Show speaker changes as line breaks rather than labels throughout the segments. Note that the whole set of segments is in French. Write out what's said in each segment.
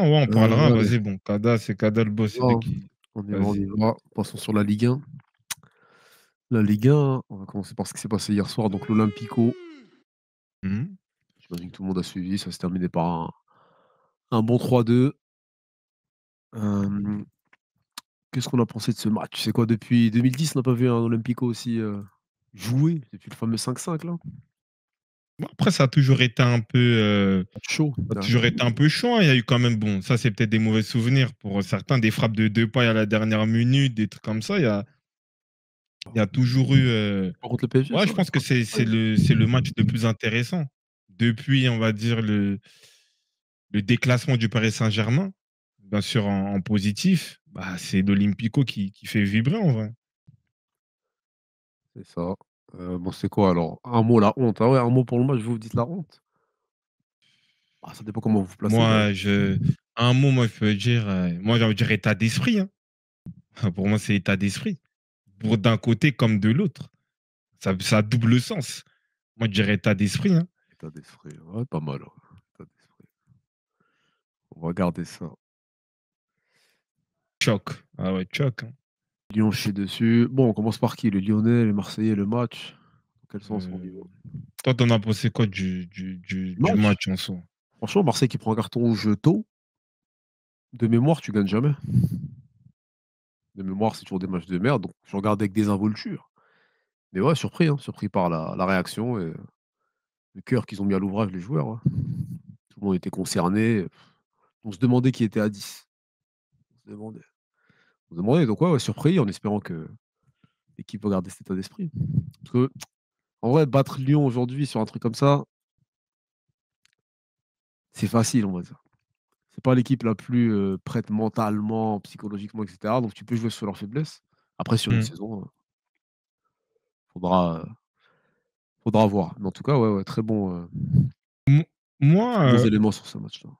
on parlera. Vas-y, bon,
Kada, c'est Kada le boss. va, on y va. Passons sur la Ligue 1. La Ligue 1, on va commencer par ce qui s'est passé hier soir. Donc, l'Olympico. Mmh. J'imagine que tout le monde a suivi. Ça s'est terminé par un, bon 3-2. Qu'est-ce qu'on a pensé de ce match C'est quoi Depuis 2010, on n'a pas vu un Olympico aussi jouer, depuis le fameux 5-5 là
après, ça a toujours été un peu euh, chaud. Ça hein. toujours été un peu chaud. Hein. Il y a eu quand même, bon, ça c'est peut-être des mauvais souvenirs pour certains, des frappes de deux points à la dernière minute, des trucs comme ça. Il y a, il y a toujours eu. Euh, Contre le PSG, ouais, je pense que c'est le, le match le plus intéressant depuis, on va dire, le, le déclassement du Paris Saint-Germain. Bien sûr, en, positif, bah, c'est l'Olympico qui, qui fait vibrer en vrai. C'est ça. Euh, bon, c'est quoi alors Un mot, la honte. Hein,
un mot pour le match, je vous dis la honte
bah, Ça dépend comment vous
placez. Moi, je...
un mot, moi, je peux dire. Euh, moi, j'ai dire état d'esprit. Hein. pour moi, c'est état d'esprit. Pour d'un côté comme de l'autre. Ça, ça a double sens. Moi, je dirais état d'esprit. Hein.
État d'esprit, ouais, pas mal. État d'esprit. On va garder ça. Choc. Ah ouais, choc. Lyon chez dessus. Bon, on commence par qui Le Lyonnais, le Marseillais, le match Quel sens euh, Toi, t'en as pensé quoi du, du, match. en soi Franchement, Marseille qui prend un carton au jeton. de mémoire, tu gagnes jamais. De mémoire, c'est toujours des matchs de merde, donc je regardais avec désinvolture. Mais ouais, surpris, hein, surpris par la, réaction et le cœur qu'ils ont mis à l'ouvrage, les joueurs. Hein. Tout le monde était concerné. On se demandait qui était à 10. On se demandait vous demandez. Donc, ouais, surpris en espérant que l'équipe va garder cet état d'esprit. Parce que, en vrai, battre Lyon aujourd'hui sur un truc comme ça, c'est facile, on va dire. C'est pas l'équipe la plus euh, prête mentalement, psychologiquement, etc. Donc, tu peux jouer sur leur faiblesse. Après, sur une mmh. saison, euh, faudra, faudra voir. Mais en tout cas, ouais,
ouais très bon.
Euh, moi.
éléments sur ce match-là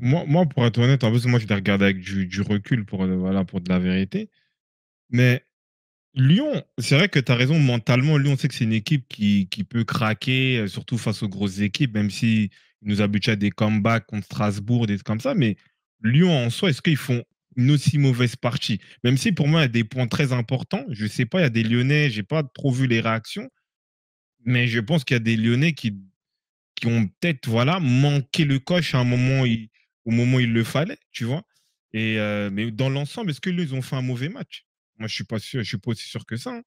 moi, moi, pour
être honnête, en plus, moi, je les regarder avec du, recul pour, euh, voilà, pour de la vérité. Mais Lyon, c'est vrai que tu as raison, mentalement, Lyon, sait que c'est une équipe qui, qui, peut craquer, euh, surtout face aux grosses équipes, même si nous habituent à des comebacks contre Strasbourg, des trucs comme ça. Mais Lyon, en soi, est-ce qu'ils font une aussi mauvaise partie Même si pour moi, il y a des points très importants. Je ne sais pas, il y a des Lyonnais, je n'ai pas trop vu les réactions. Mais je pense qu'il y a des Lyonnais qui, qui ont peut-être voilà, manqué le coche à un moment au moment où il le fallait, tu vois. Et, euh, mais dans l'ensemble, est-ce que ils ont fait un mauvais match Moi, je suis pas sûr, je
suis pas aussi sûr que ça. Hein.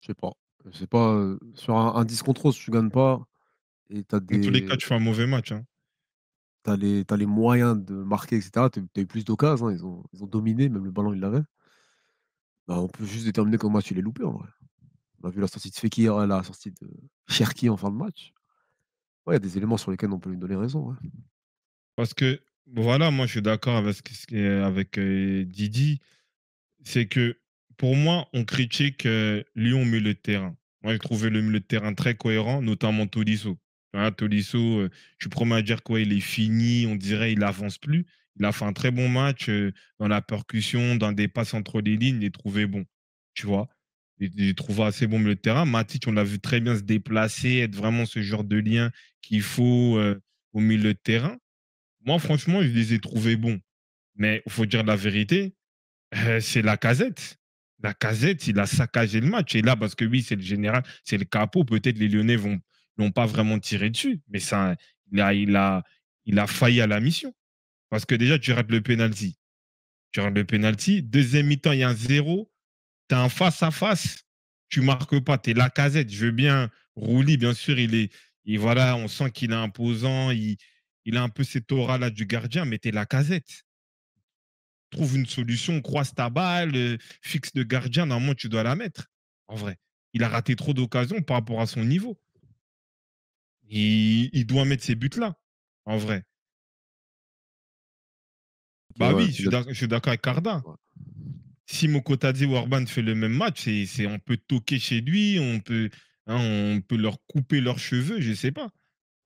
Je sais pas. C'est pas. Euh, sur un, un 10 contre 11, tu gagnes pas
et t'as Dans tous les cas, tu
fais un mauvais match. hein.
t'as les, moyens de marquer, etc. Tu as eu plus d'occasions. Hein. Ils, ont, ils ont dominé, même le ballon, il l'avaient. Bah, on peut juste déterminer comment tu il est loupé en vrai. On a vu la sortie de Fekir, hein, la sortie de Cherki en fin de match. Il y a des éléments sur lesquels on peut lui donner raison.
Parce que, voilà, moi je suis d'accord avec, euh, euh, Didi. C'est que pour moi, on critique euh, Lyon milieu de terrain. Moi, j'ai trouvé le milieu de terrain très cohérent, notamment Tolisso. Tolisso, je suis promis à dire quoi, il est fini, on dirait il n'avance plus. Il a fait un très bon match dans la percussion, dans des passes entre les lignes, il est trouvé bon. Tu vois il trouve assez bon milieu de terrain. Matic, on l'a vu très bien se déplacer, être vraiment ce genre de lien qu'il faut euh, au milieu de terrain. Moi, franchement, je les ai trouvés bons. Mais il faut dire la vérité, euh, c'est la casette. La casette, il a saccagé le match. Et là, parce que oui, c'est le général, c'est le capot. Peut-être les Lyonnais vont l'ont pas vraiment tiré dessus. Mais ça, il a, il a, il a failli à la mission. Parce que déjà, tu rates le penalty. Tu rates le penalty. Deuxième mi-temps, il y a un zéro tu face à face, tu marques pas, tu es la casette. Je veux bien, Rouli, bien sûr, il est. Et voilà, on sent qu'il est imposant, il, il, a un peu cette aura-là du gardien, mais t'es la casette. Trouve une solution, croise ta balle, euh, fixe le gardien, normalement tu dois la mettre. En vrai, il a raté trop d'occasions par rapport à son niveau. Il, il doit mettre ses buts-là, en vrai. Bah oui, je, suis d'accord avec Cardin si Mokotadze Orban fait le même match, on peut toquer chez lui, on peut, hein, on peut leur couper leurs cheveux, je ne sais pas.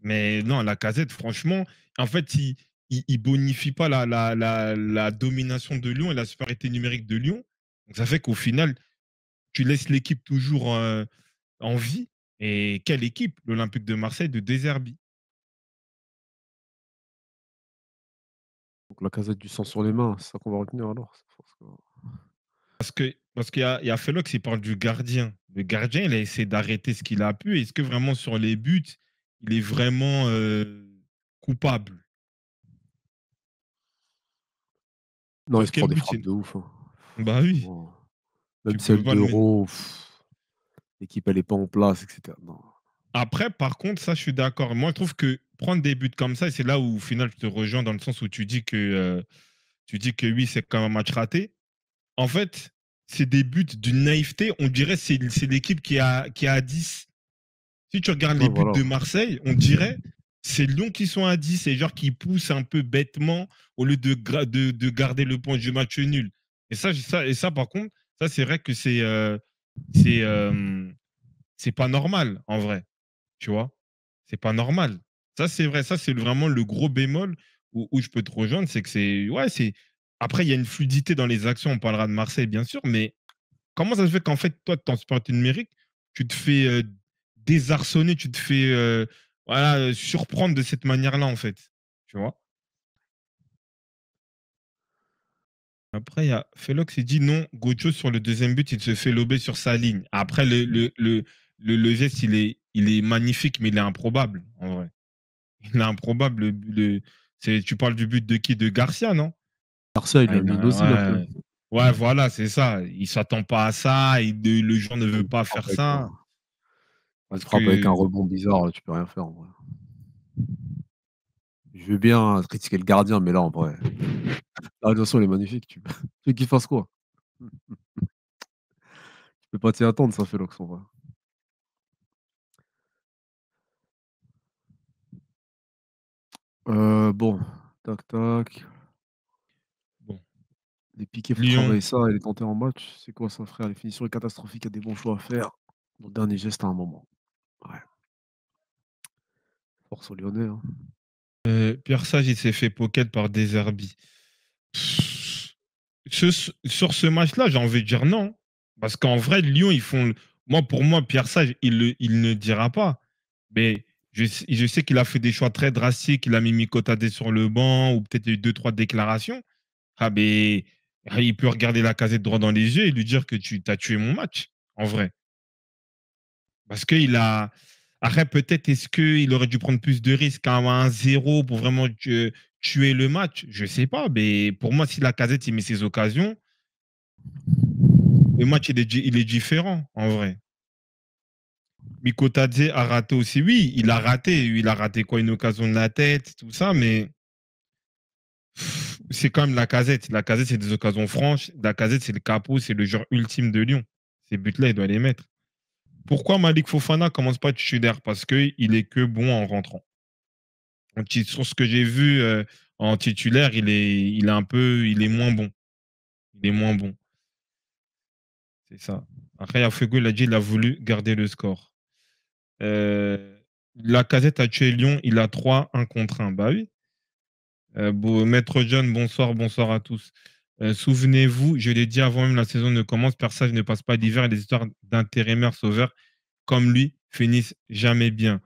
Mais non, la casette, franchement, en fait, il ne bonifie pas la, la, la, domination de Lyon et la supériorité numérique de Lyon. ça fait qu'au final,
tu laisses l'équipe toujours euh, en vie. Et quelle équipe L'Olympique de Marseille de Deserbi. Donc la casette du sang sur les mains, c'est ça qu'on va retenir alors parce que parce qu'il y a, il y a
Felox qui parle du gardien. Le gardien, il a essayé d'arrêter ce qu'il a pu. Est-ce que vraiment sur les buts,
il est vraiment euh, coupable Non, il se prend des frappes de ouf. Hein. Bah oui. Même celle
l'équipe, elle n'est pas en place, etc. Non.
Après, par contre, ça, je suis d'accord. Moi, je trouve que prendre des buts comme ça, et c'est là où, au final, je te rejoins dans le sens où tu dis que, euh, tu dis que oui, c'est quand même un match raté. En fait, c'est des buts d'une naïveté. On dirait c'est c'est l'équipe qui a qui a à 10. Si tu regardes les buts de Marseille, on dirait c'est Lyon qui sont à 10 et genre qui poussent un peu bêtement au lieu de, de, garder le point du match nul. Et ça, ça, et ça par contre, ça c'est vrai que c'est euh, euh, c'est pas normal en vrai. Tu vois, c'est pas normal. Ça c'est vrai. Ça c'est vraiment le gros bémol où, je peux te rejoindre, c'est que c'est ouais c'est après, il y a une fluidité dans les actions. On parlera de Marseille, bien sûr, mais comment ça se fait qu'en fait, toi, ton sport numérique, tu te fais désarçonner, tu te fais voilà, surprendre de cette manière-là, en fait Tu vois Après, il y a Felox, il dit non, Gocho sur le deuxième but, il se fait lober sur sa ligne. Après, le, le, geste, il est, il est magnifique, mais il est improbable, en vrai. Il est improbable. Le, tu parles du but de qui De Garcia, non
Barça, il ah, a
Ouais. voilà, c'est ça. Il s'attend pas à ça. le joueur ne veut pas faire ça.
Je crois qu'avec avec un rebond bizarre, tu peux rien faire en vrai. Je veux bien critiquer le gardien, mais là en vrai. toute façon, il est magnifique. Tu veux qu'il fasse quoi Tu peux pas t'y attendre, ça fait l'ox euh, bon, tac tac. Les piquets, faut ça et les tenter en match. C'est quoi ça, frère Les finitions catastrophiques, il y a des bons choix à faire. Mon dernier geste à un moment.
Force au Lyonnais. Hein. Euh, Pierre Sage, il s'est fait pocket par Deserbi. sur ce match-là, j'ai envie de dire non. Parce qu'en vrai, Lyon, ils font. Moi, pour moi, Pierre Sage, il, il ne dira pas. Mais je, je sais qu'il a fait des choix très drastiques. Il a mis Mikotadé sur le banc, ou peut-être il y eu deux, trois déclarations. Ah, mais ah, il peut regarder la casette droit dans les yeux et lui dire que tu as tué mon match, en vrai. Parce qu'il a. Après, peut-être est-ce qu'il aurait dû prendre plus de risques à 1 0 pour vraiment euh, tuer le match Je ne sais pas. Mais pour moi, si la casette il met ses occasions, le match il est, différent, en vrai. Mikotadze a raté aussi. Oui, il a raté. Il a raté quoi Une occasion de la tête, tout ça, mais c'est quand même la casette. La casette, c'est des occasions franches. La casette, c'est le capot, c'est le joueur ultime de Lyon. Ces buts-là, il doit les mettre. Pourquoi Malik Fofana commence pas à titulaire Parce qu'il est que bon en rentrant. Sur ce que j'ai vu euh, en titulaire, il est, il est un peu, il est moins bon. Il est moins bon. C'est ça. Après, il a dit qu'il a voulu garder le score. Euh, la casette a tué Lyon, il a 3, 1 contre 1. Bah oui. Euh, Maître John, bonsoir, bonsoir à tous. Euh, souvenez-vous, je l'ai dit avant même la saison ne commence, Persage ne passe pas d'hiver et les histoires d'intérimaire sauveur, comme lui finissent jamais bien.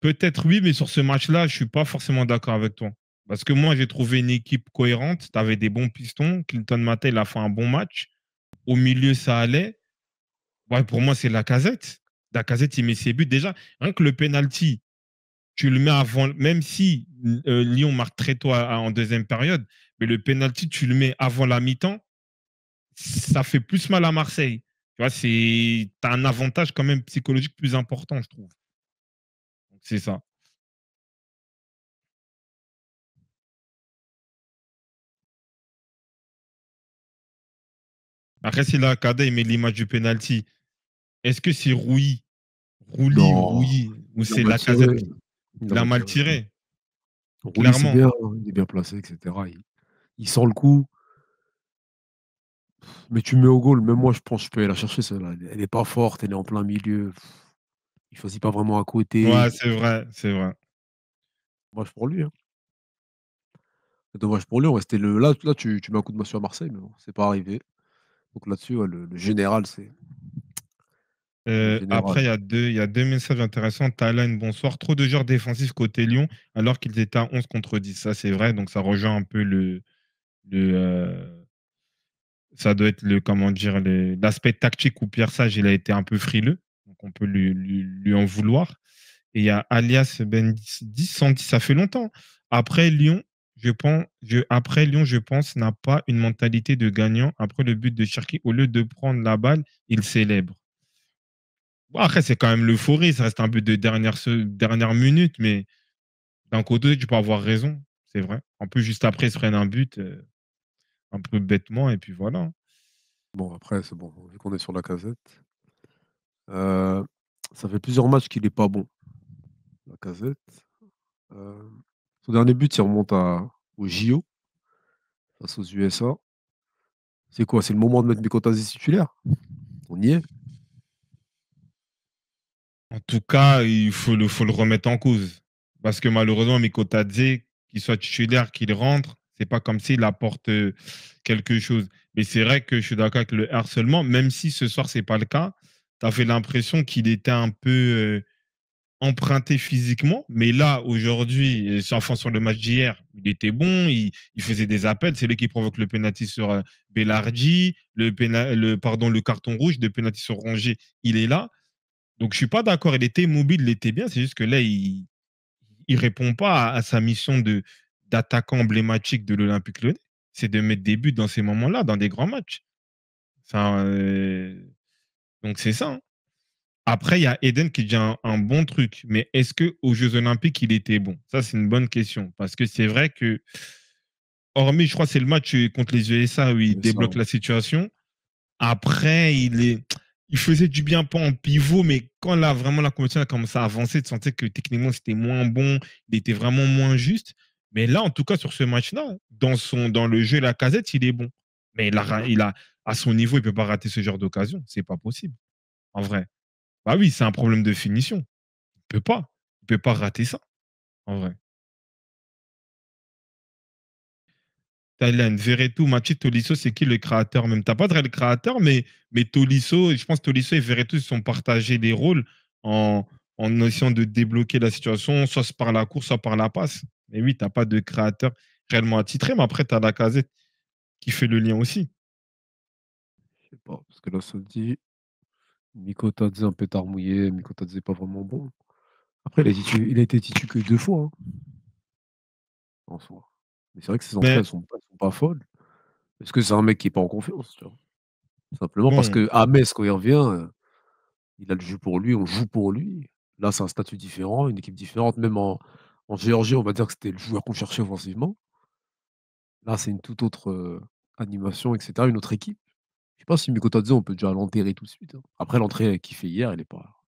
Peut-être oui, mais sur ce match-là, je ne suis pas forcément d'accord avec toi. Parce que moi, j'ai trouvé une équipe cohérente. Tu avais des bons pistons. Clinton Maté, il a fait un bon match. Au milieu, ça allait. Ouais, pour moi, c'est la casette. La casette, il met ses buts. Déjà, rien que le penalty tu le mets avant, même si euh, Lyon marque très tôt en deuxième période, mais le penalty, tu le mets avant la mi-temps, ça fait plus mal à Marseille. Tu
vois, c'est as un avantage quand même psychologique plus important, je trouve. C'est ça. Après, si la Kada met l'image du penalty, est-ce que c'est Rouilly Rouilly, Ou c'est la
casette il a mal
tiré. bien, hein,
il est bien placé, etc. Il, sent le coup. Mais tu mets au goal, même moi je pense que je peux aller la chercher celle Elle n'est pas forte, elle est en plein milieu. Il ne choisit pas vraiment à côté. Ouais, c'est vrai, c'est vrai. Dommage pour lui. Hein. Dommage pour lui. le... Là, là tu, mets un coup de main à Marseille, mais bon, c'est pas arrivé. Donc là-dessus, le, général, c'est
euh, après, il y, a deux, messages intéressants. Talan, bonsoir. Trop de joueurs défensifs côté Lyon, alors qu'ils étaient à 11 contre 10. Ça, c'est vrai. Donc, ça rejoint un peu le. le euh, ça doit être le. Comment dire L'aspect tactique où Pierre Sage, il a été un peu frileux. Donc, on peut lui, en vouloir. Et il y a Alias Ben 10, ça fait longtemps. Après Lyon, je pense, après Lyon, je pense, n'a pas une mentalité de gagnant. Après le but de Cherki, au lieu de prendre la balle, il célèbre après, c'est quand même l'euphorie, ça reste un peu de dernière, dernière minute, mais d'un côté, tu peux avoir raison, c'est vrai. En plus, juste après, ils se prennent un but euh, un peu bêtement, et puis voilà. Bon, après, c'est bon, vu qu'on est
sur la casette. Euh, ça fait plusieurs matchs qu'il n'est pas bon, la casette. Euh, son dernier but, il remonte à, au JO, face aux USA. C'est quoi C'est le moment de mettre Mikotazi titulaire
On y est en tout cas, il faut le, faut le remettre en cause. Parce que malheureusement, Miko Tadze, qu'il soit titulaire, qu'il rentre, c'est pas comme s'il apporte euh, quelque chose. Mais c'est vrai que je suis d'accord avec le harcèlement, même si ce soir, c'est pas le cas. Tu as fait l'impression qu'il était un peu euh, emprunté physiquement. Mais là, aujourd'hui, euh, enfin, sur le match d'hier, il était bon, il, faisait des appels. C'est lui qui provoque le pénalty sur Belardi. le, pardon, le carton rouge de pénalty sur Rongier, il est là. Donc, je suis pas d'accord. Il était mobile, il était bien. C'est juste que là, il ne répond pas à, sa mission d'attaquant emblématique de l'Olympique lyonnais. C'est de mettre des buts dans ces moments-là, dans des grands matchs. Euh, donc, c'est ça. Hein. Après, il y a Eden qui dit un, bon truc. Mais est-ce qu'aux Jeux Olympiques, il était bon Ça, c'est une bonne question. Parce que c'est vrai que, hormis, je crois, c'est le match euh, contre les USA où il débloque la situation. Après, il est il faisait du bien pas en pivot, mais quand là, vraiment, la compétition a commencé à avancer, de sentais que techniquement, c'était moins bon, il était vraiment moins juste. Mais là, en tout cas, sur ce match-là, dans, son, dans le jeu, la casette, il est bon. Mais il a, à son niveau, il ne peut pas rater ce genre d'occasion.
C'est pas possible. En vrai. Bah oui, c'est un problème de finition. Il ne peut pas. Il peut pas rater ça. En vrai.
Thailand, Veretout, Mathieu Tolisso, c'est qui le créateur même T'as pas de réel créateur, mais, mais Tolisso, je pense Tolisso et Veretout se sont partagés les rôles en, en, essayant de débloquer la situation, soit par la course, soit par la passe. Mais oui, tu t'as pas de créateur réellement attitré, mais après, tu as la casette qui fait le lien aussi. Je sais pas, parce que là, ça me dit
Miko dit un pétard mouillé, Miko dit pas vraiment bon. Après, il a, été titu que deux fois hein, en soi. Mais c'est vrai que ses ben entrées, elles sont pas pas folle. parce que c'est un mec qui n'est pas en confiance tu Simplement parce mmh. que à Metz, quand il revient, euh, il a le jeu pour lui, on joue pour lui. Là, c'est un statut différent, une équipe différente. Même en, Géorgie, on va dire que c'était le joueur qu'on cherchait offensivement. Là, c'est une toute autre euh, animation, etc. Une autre équipe. Je sais pas si Mikotadze, on peut déjà l'enterrer
tout de suite. Hein. Après, l'entrée qu'il fait hier, elle est pas.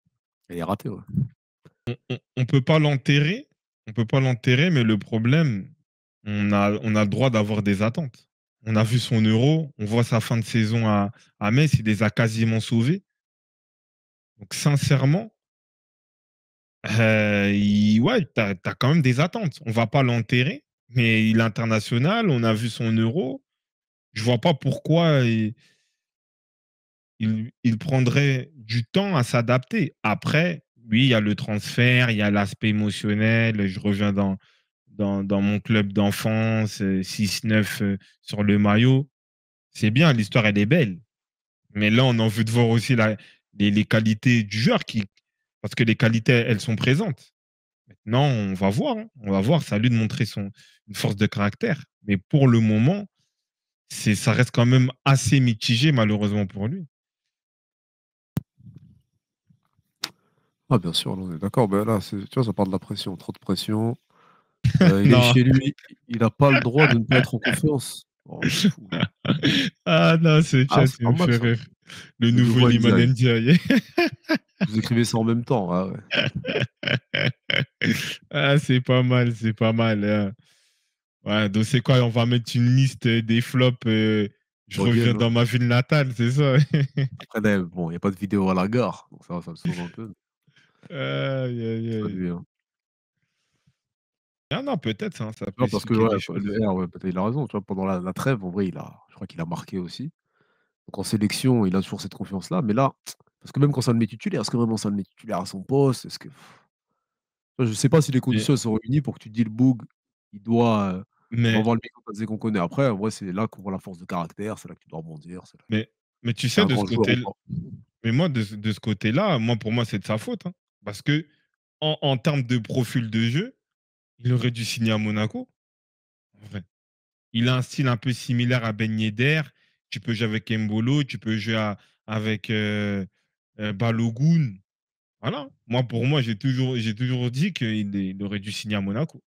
Elle est ratée,
On,
peut pas l'enterrer. On peut pas l'enterrer, mais le problème, on a, on a le droit d'avoir des attentes. On a vu son euro, on voit sa fin de saison à, à Metz, il les a quasiment sauvés. Donc sincèrement, euh, ouais, tu as, quand même des attentes. On va pas l'enterrer, mais l'international, on a vu son euro. Je vois pas pourquoi il, il, prendrait du temps à s'adapter. Après, oui, il y a le transfert, il y a l'aspect émotionnel, je reviens dans, dans, mon club d'enfance, 6-9 euh, euh, sur le maillot. C'est bien, l'histoire, elle est belle. Mais là, on a envie de voir aussi la, les, qualités du joueur, qui, parce que les qualités, elles sont présentes. Maintenant, on va voir. Hein. On va voir. Ça lui de montrer son, une force de caractère. Mais pour le moment, ça reste quand même assez mitigé, malheureusement pour lui.
Ah, bien sûr, on est d'accord. mais ben là, tu vois, ça parle de la pression, trop de pression. Euh, il est chez lui, il n'a pas le droit de ne pas être en
confiance. Oh, ah non, c'est ah,
Le nouveau Liman Ndiaye. Vous écrivez ça en même temps. ah,
ah c'est pas mal, c'est pas mal. Hein. Ouais, donc c'est quoi On va mettre une liste euh, des flops. Euh, je reviens hein. dans ma ville natale, c'est ça. Après, ben,
bon, il n'y a pas de vidéo à la gare, donc ça, ça me sauve un peu.
Ah, bien. Ah non, peut-être. Hein, non, parce que peut-être bah,
bah, il a raison. Tu vois, pendant la, trêve, en vrai, il a, je crois qu'il a marqué aussi. Donc en sélection, il a toujours cette confiance-là. Mais là, parce que même quand ça le met titulaire, est-ce que vraiment ça le met titulaire à son poste Est-ce que. Je sais pas si les conditions sont réunies pour que tu dis le boug, il doit euh, avoir le micro qu'on connaît.
Après, en c'est là qu'on voit la force de caractère, c'est là que tu dois rebondir. Mais,
mais tu sais, de ce côté
Mais moi, de, ce côté-là, moi, pour moi, c'est de sa faute. Hein, parce que en termes de profil de jeu, il aurait dû signer à Monaco. Il a un style un peu similaire à Ben Yedder. Tu peux jouer avec Mbolo, tu peux jouer avec euh, euh, Balogun. Voilà. Moi, pour moi, j'ai toujours, toujours dit qu'il il aurait dû signer à Monaco.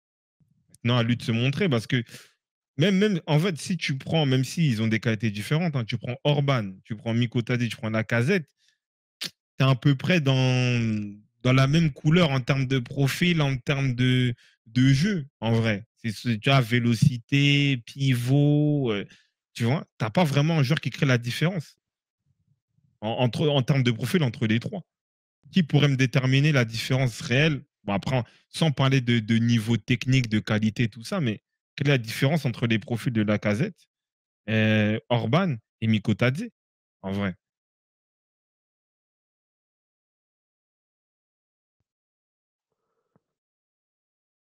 Maintenant, à lui de se montrer parce que même, même en fait, si tu prends, même si ils ont des qualités différentes, hein, tu prends Orban, tu prends Mikotadi, tu prends Lacazette, tu es à peu près dans, dans la même couleur en termes de profil, en termes de, de jeu, en vrai. C'est tu as vélocité, pivot, euh, tu vois. T'as pas vraiment un joueur qui crée la différence en, entre, en termes de profil entre les trois. Qui pourrait me déterminer la différence réelle Bon, après, sans parler de, niveau technique, de qualité, tout ça, mais quelle est la différence entre les profils de
la casette, euh, Orban et Mikotadze, en vrai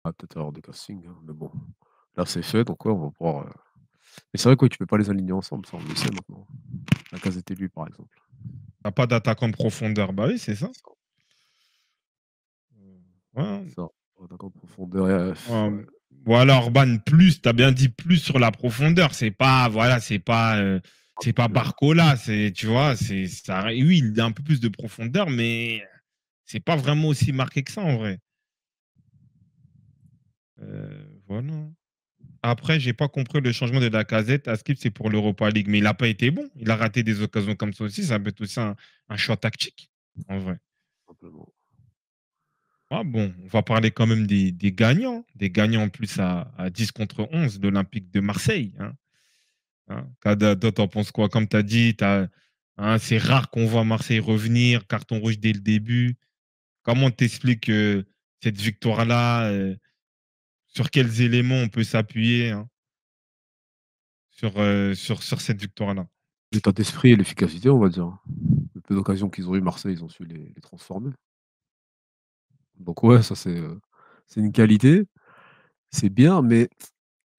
Ah, peut-être erreur de casting, hein, mais bon. Là, c'est fait, donc ouais, on va pouvoir. Euh,
mais c'est vrai que tu peux pas les aligner ensemble, ça, on le sait maintenant. La case était lui, par exemple.
T'as pas d'attaquant de profondeur. Bah oui, c'est ça. Ouais, Ça, profondeur. Voilà, euh, Orban, euh. plus, t'as bien dit plus sur la profondeur. C'est pas, voilà, c'est pas, ah, c'est pas Barcola, c'est, tu vois, c'est, ça, oui, il a un peu plus de profondeur, mais c'est pas vraiment aussi marqué que ça en vrai. Euh, voilà. Après, j'ai pas compris le changement de la casette. À c'est pour l'Europa League, mais il n'a pas été bon. Il a raté des occasions comme ça aussi. Ça peut être aussi un, choix tactique, en vrai. Ah bon, on va parler quand même des, gagnants, des gagnants en plus à, 10 contre 11 de l'Olympique de Marseille. Hein. Hein toi, penses quoi Comme tu as dit, hein, c'est rare qu'on voit Marseille revenir, carton rouge dès le début. Comment t'expliques euh, cette victoire-là euh, sur quels éléments on peut s'appuyer hein, euh, sur, sur, cette victoire-là.
L'état d'esprit et l'efficacité, on va dire. Hein. Le peu d'occasions qu'ils ont eu, Marseille, ils ont su les, transformer. Donc ouais, ça euh, c'est une qualité. C'est bien, mais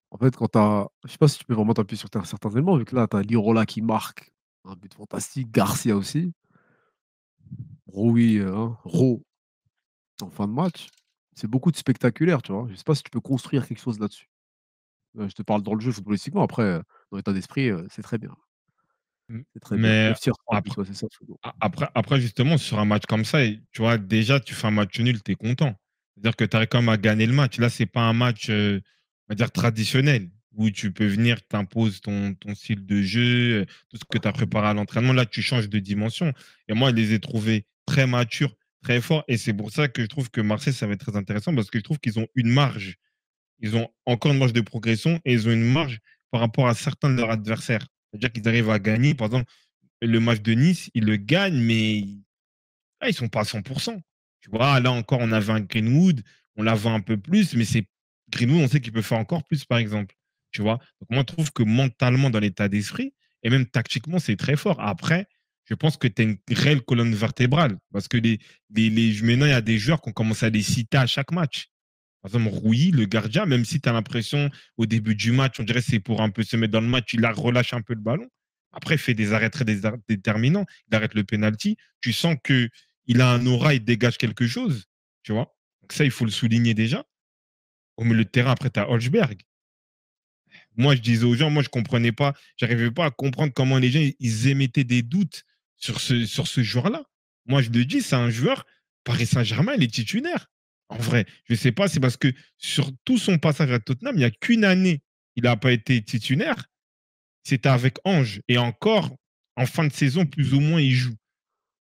en fait, quand as Je sais pas si tu peux vraiment t'appuyer sur certains éléments, vu que là, tu as Lirola qui marque un but fantastique, Garcia aussi. Rui, hein, en fin de match c'est beaucoup de spectaculaire, tu vois. Je sais pas si tu peux construire quelque chose là-dessus. Bah, je te parle dans le jeu footballistiquement,
après, dans l'état d'esprit, c'est très bien. C'est très Mais bien. après, après, justement, sur un match comme ça, tu vois, déjà, tu fais un match nul, tu es content. C'est-à-dire que tu arrives quand même à gagner le match. Là, c'est pas un match, on va dire, traditionnel, où tu peux venir, t'imposes ton, ton style de jeu, tout ce que tu as préparé à l'entraînement. Là, tu changes de dimension. Et moi, je les ai trouvés très matures très fort. Et c'est pour ça que je trouve que Marseille, ça va être très intéressant parce que je trouve qu'ils ont une marge. Ils ont encore une marge de progression et ils ont une marge par rapport à certains de leurs adversaires. C'est-à-dire qu'ils arrivent à gagner. Par exemple, le match de Nice, ils le gagnent, mais ils ne sont pas à 100%. Tu vois, là encore, on avait un Greenwood, on l'a un peu plus, mais c'est Greenwood, on sait qu'il peut faire encore plus, par exemple. Tu vois, donc moi, je trouve que mentalement, dans l'état d'esprit, et même tactiquement, c'est très fort. Après, je pense que tu as une réelle colonne vertébrale. Parce que les, les, maintenant, il y a des joueurs qui ont commencé à les citer à chaque match. Par exemple, Rouilly, le gardien, même si tu as l'impression au début du match, on dirait que c'est pour un peu se mettre dans le match, il relâche un peu le ballon. Après, il fait des arrêts très déterminants. Il arrête le penalty. Tu sens qu'il a un aura, il dégage quelque chose. Tu vois ça, il faut le souligner déjà. Au milieu de terrain, après, tu as Holzberg. Moi, je disais aux gens, moi, je ne comprenais pas, j'arrivais pas à comprendre comment les gens, ils émettaient des doutes sur ce, sur ce joueur-là. Moi, je le dis, c'est un joueur, Paris Saint-Germain, il est titulaire. En vrai, je ne sais pas, c'est parce que sur tout son passage à Tottenham, il n'y a qu'une année, il n'a pas été titulaire. C'était avec Ange. Et encore, en fin de saison, plus ou moins, il joue.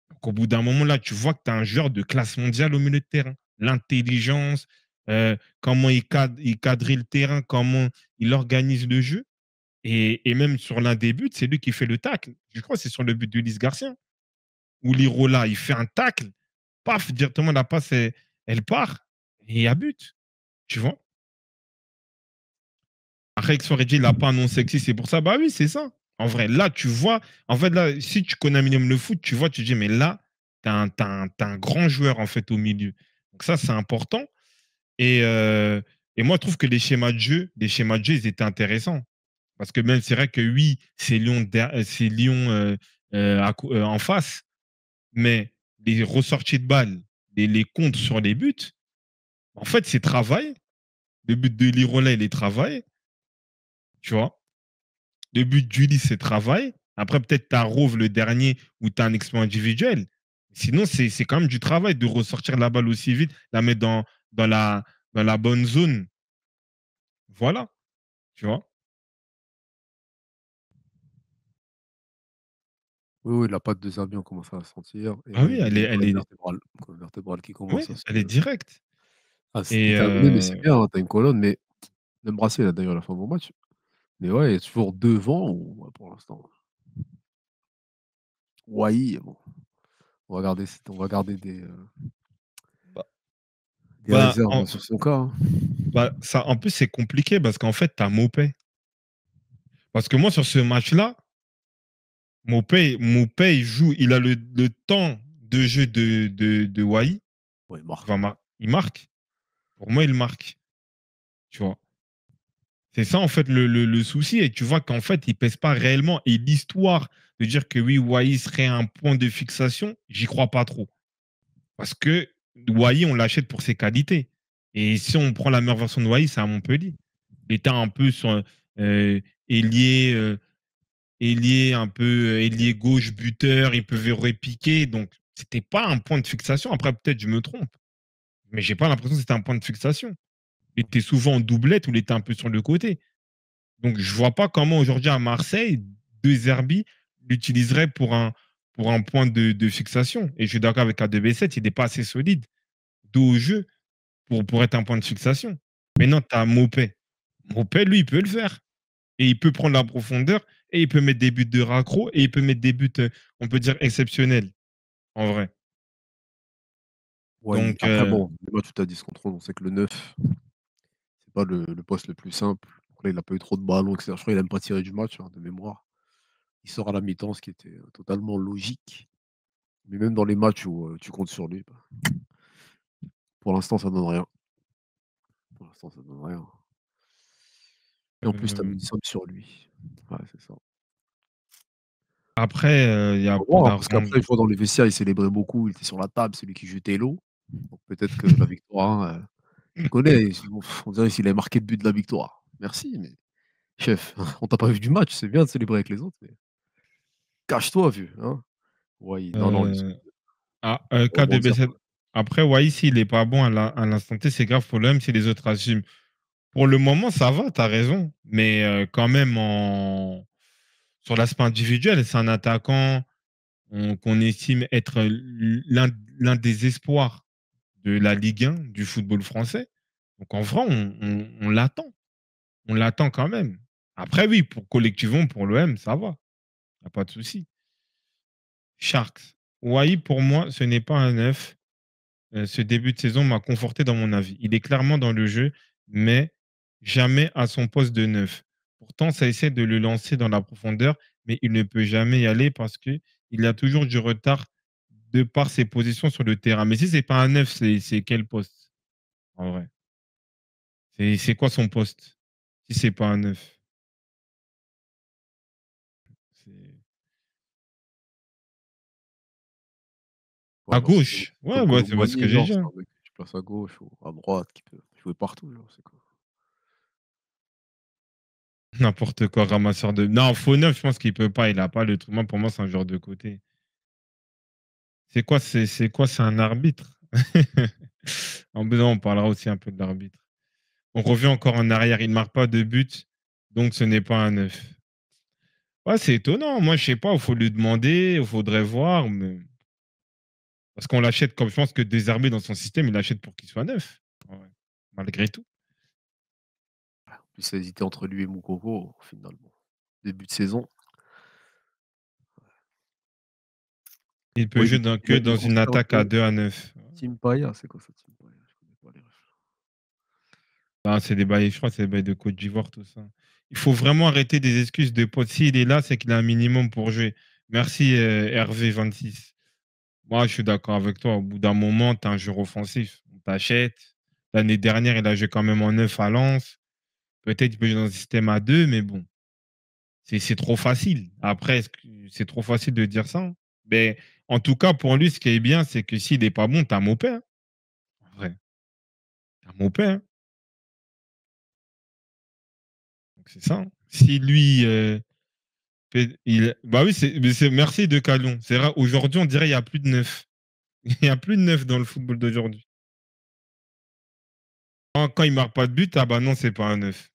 Donc, au bout d'un moment, là, tu vois que tu as un joueur de classe mondiale au milieu de terrain. L'intelligence, euh, comment il, cadre, il cadre le terrain, comment il organise le jeu. Et, même sur l'un des buts, c'est lui qui fait le tacle. Je crois que c'est sur le but d'Ulysse Garcia.
Où Lirola, il fait un tacle, paf, directement la passe, elle, part et il y a but. Tu vois Après, il n'a pas
annoncé sexy, c'est pour ça. Bah oui, c'est ça. En vrai, là, tu vois, en fait, là, si tu connais un minimum le foot, tu vois, tu dis, mais là, tu as, un grand joueur, en fait, au milieu. Donc ça, c'est important. Et, euh, et moi, je trouve que les schémas de jeu, les schémas de jeu, ils étaient intéressants. Parce que même, c'est vrai que oui, c'est Lyon, c'est en face, mais les ressorties de balles, les, comptes sur les buts, en fait, c'est travail. Le but de Lirola, il est travail. Tu vois Le but de Julie, c'est travail. Après, peut-être tu as le dernier, ou tu as un exploit individuel. Sinon, c'est quand même du travail de ressortir la balle aussi vite, la mettre dans, dans,
la, dans la bonne zone. Voilà. Tu vois Oui, oui, la patte de Zabi, on commence
à sentir. Ah oui, elle est, elle est, vertébrale, qui commence à elle est directe.
Ah, mais c'est bien,
hein, t'as une colonne, mais même Brassé, là, d'ailleurs, la fin de mon match. Mais ouais, il est toujours devant pour l'instant. Wai, bon.
On va garder, on va garder des,
bah des bah, hein, sur
son corps. Hein. bah, ça, en plus, c'est compliqué parce qu'en fait, t'as Mopé. Parce que moi, sur ce match-là, Mopé, joue, il a le, temps de jeu de, de, Wai. il, marque. Pour moi, il marque. Tu vois. C'est ça, en fait, le, souci. Et tu vois qu'en fait, il pèse pas réellement. Et l'histoire de dire que oui, Wai serait un point de fixation, j'y crois pas trop. Parce que Wai, on l'achète pour ses qualités. Et si on prend la meilleure version de Wai, c'est à Montpellier. Il était un peu sur euh, euh, ailier un peu ailier euh, gauche buteur, il pouvait répiquer donc c'était pas un point de fixation. Après peut-être je me trompe, mais j'ai pas l'impression que c'était un point de fixation. Il était souvent en doublette ou il était un peu sur le côté. Donc je vois pas comment aujourd'hui à Marseille deux Zerbi l'utiliserait pour un pour un point de, fixation. Et je suis d'accord avec A2B7, il n'est pas assez solide dos au jeu pour, être un point de fixation. Maintenant, tu as Mopé. Mopé, lui, il peut le faire. Et il peut prendre la profondeur et il peut mettre des buts de raccro et il peut mettre des buts, euh, on peut dire, exceptionnels, en
vrai. Donc, après, euh bon, tout à 10 contre on sait que le 9, c'est pas le, poste le plus simple. Là, il n'a pas eu trop de ballons, etc. Je crois qu'il n'a même pas tirer du match, hein, de mémoire. Il sort à la mi-temps, ce qui était euh, totalement logique. Mais même dans les matchs où tu comptes sur lui, bah, pour l'instant, ça donne rien. Pour l'instant, ça donne rien. Et en plus, tu as une sur lui. Après, il y a. Hein, parce qu'après, je vois dans les vestiaires, il célébrait beaucoup. Il était sur la table, celui qui jetait l'eau. peut-être que la victoire, hein, euh, connais. On dirait s'il a marqué le but de la victoire. Merci, mais chef, on
t'a pas vu du match. C'est bien de célébrer avec les autres, cache-toi, vu. ouais, hein. non, non. Ah, euh, Après, Wai, s'il n'est pas bon à l'instant T, c'est grave pour même si les autres assument. Pour le moment, ça va, tu as raison. Mais euh, quand même, sur l'aspect individuel, c'est un attaquant qu'on estime être l'un des espoirs de la Ligue 1 du football français. Donc en vrai, on l'attend. On, l'attend quand même. Après, oui, pour collectivement, pour l'OM, ça va. Il a pas de souci. Sharks. Wai, pour moi, ce n'est pas un neuf. Euh, ce début de saison m'a conforté dans mon avis. Il est clairement dans le jeu, mais jamais à son poste de neuf. Pourtant, ça essaie de le lancer dans la profondeur, mais il ne peut jamais y aller parce qu'il a toujours du retard de par ses positions sur le terrain. Mais si ce n'est pas un neuf, c'est quel poste En
vrai. C'est quoi son poste si ce n'est pas un neuf À gauche Ouais, bah, c'est ce que j'ai dit. Tu places hein. à gauche ou à droite,
qui
peut jouer partout. C'est quoi N'importe quoi, ramasseur de. Non, faut neuf, je pense qu'il peut pas. Il a pas le truc. Moi, pour moi, c'est un joueur de côté. C'est quoi C'est quoi C'est un arbitre. en besoin, on parlera aussi un peu de l'arbitre. On revient encore en arrière. Il ne marque pas de but, donc ce n'est pas un neuf. Ouais, c'est étonnant. Moi, je sais pas. Il faut lui demander. Il faudrait voir. Mais... Parce qu'on l'achète comme je pense que désarmé dans son système, il l'achète pour qu'il soit neuf. malgré tout. Puis ça hésité entre lui et Moukoko, finalement.
Début de saison. Il
peut jouer dans, que dans une attaque à 2 à 9. Team Paya, c'est quoi ça, Team Paya connais pas les ah, c'est des bails, je crois, c'est des bails de Côte d'Ivoire, tout ça. Il faut vraiment arrêter des excuses de pote. S'il est là, c'est qu'il a un minimum pour jouer. Merci, euh, hervé RV26. Moi, je suis d'accord avec toi. Au bout d'un moment, tu as un joueur offensif. On t'achète. L'année dernière, il a joué quand même en 9 à Lens. Peut-être qu'il peut jouer dans un système à deux, mais bon, c'est trop facile. Après, c'est trop facile de dire ça. Mais ben, en
tout cas, pour lui, ce qui est bien, c'est que s'il n'est pas bon, t'as Mopé. Hein. En vrai. T'as mon hein. père Donc c'est ça. Si lui. Euh, il... Bah oui, c'est merci de Calon. Aujourd'hui, on dirait qu'il n'y a plus de neuf. Il n'y a plus de neuf dans le football d'aujourd'hui. Quand, il ne marque pas de but, ah bah non, c'est pas un neuf.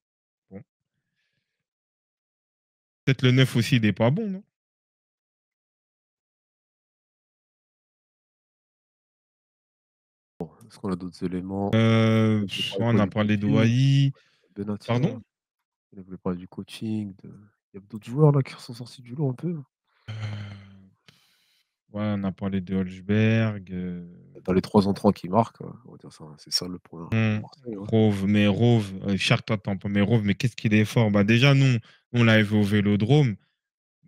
Peut-être le 9 aussi, il n'est pas bon, Est-ce qu'on a d'autres éléments euh,
On a parlé d'Oaïe. Pardon On voulait parler du coaching. Il y a d'autres joueurs là, qui sont sortis du lot un peu. Hein. Euh, ouais, on a parlé de Holzberg. Euh... Dans les trois entrants qui marquent, hein, hein, c'est ça le problème. Hum, Rove,
mais Rove, euh, t'en pas. mais Rove, mais qu'est-ce qu'il est fort bah, Déjà, nous, on l'a vu au Vélodrome,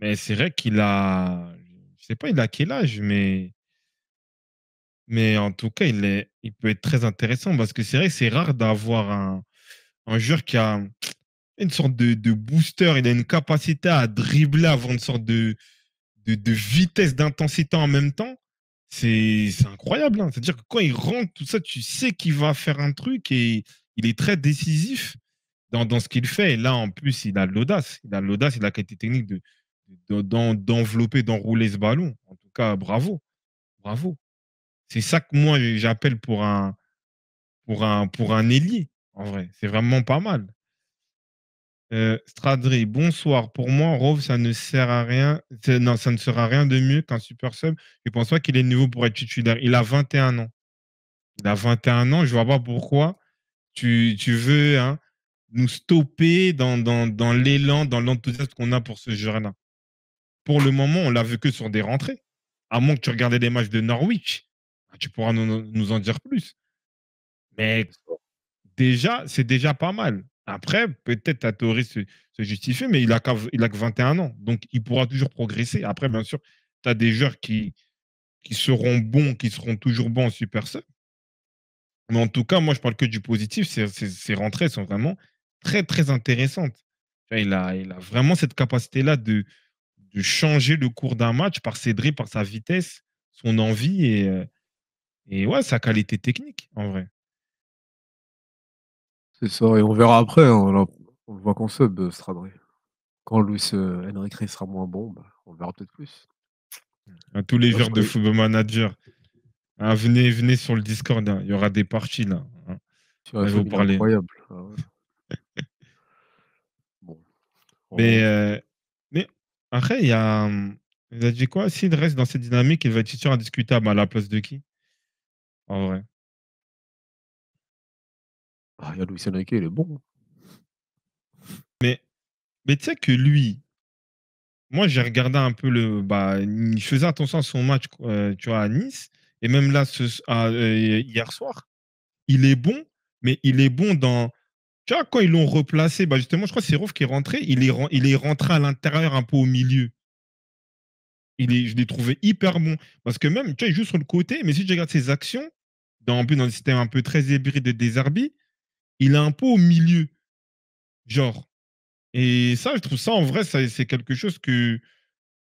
mais c'est vrai qu'il a, je sais pas, il a quel âge, mais mais en tout cas, il est, il peut être très intéressant parce que c'est vrai, c'est rare d'avoir un, un joueur qui a une sorte de, booster, il a une capacité à dribbler avant une sorte de, de, vitesse, d'intensité en même temps. C'est incroyable. Hein. C'est-à-dire que quand il rentre, tout ça, tu sais qu'il va faire un truc et il est très décisif dans, ce qu'il fait. là, en plus, il a l'audace. Il a l'audace, et la qualité technique de, d'envelopper, d'enrouler ce ballon. En tout cas, bravo. Bravo. C'est ça que moi, j'appelle pour un, pour, un, pour un en vrai. C'est vraiment pas mal. Euh, Stradri, bonsoir. Pour moi, Rove, ça ne sert à rien. Non, ça ne sera rien de mieux qu'un super sub. Je pense pas qu'il est nouveau pour être titulaire. Il a 21 ans. Il a 21 ans. Je vois pas pourquoi tu, tu veux. Hein, nous stopper dans, dans, l'élan, dans l'enthousiasme qu'on a pour ce genre là Pour le moment, on l'a vu que sur des rentrées. À moins que tu regardais les matchs de Norwich, bah, tu pourras nous, en dire plus. Mais déjà, c'est déjà pas mal. Après, peut-être à théorie se, justifie, mais il a, que, il a que 21 ans. Donc, il pourra toujours progresser. Après, bien sûr, tu as des joueurs qui, qui seront bons, qui seront toujours bons en Super Mais en tout cas, moi, je parle que du positif. ces rentrées sont vraiment très, très intéressante. Il a, il a vraiment cette capacité-là de, de changer le cours d'un match par ses dribbles par sa vitesse, son envie euh, et, ouais, sa qualité technique, en vrai.
C'est ça, et on verra après. Hein, on, voit qu'on sub, euh, Stradri.
Quand Luis henry euh, sera moins bon, bah, on verra peut-être plus. À tous les joueurs de football manager, ah, venez, venez sur le Discord, hein, il y aura des parties là. Hein. vous parler. Incroyable. Ah mais, euh, mais après, il y a. Hum, il a dit quoi S'il reste dans cette dynamique, il va être sûr
indiscutable hein, à la place de qui En vrai. Ah, il y a Louis Enrique, il est bon. Mais, mais tu sais que
lui, moi j'ai regardé un peu le. Bah, il faisait attention à son match euh, tu vois, à Nice. Et même là, ce, ah, euh, hier soir, il est bon, mais il est bon dans tu vois, quand ils l'ont replacé, bah justement, je crois que c'est Ruff qui est rentré. Il est, il est rentré à l'intérieur, un peu au milieu. Il est, je l'ai trouvé hyper bon. Parce que même, tu vois, il joue sur le côté, mais si tu regardes ses actions, dans, dans le système un peu très hybride de Desarbi, il est un peu au milieu. Genre. Et ça, je trouve ça, en vrai, c'est quelque chose que,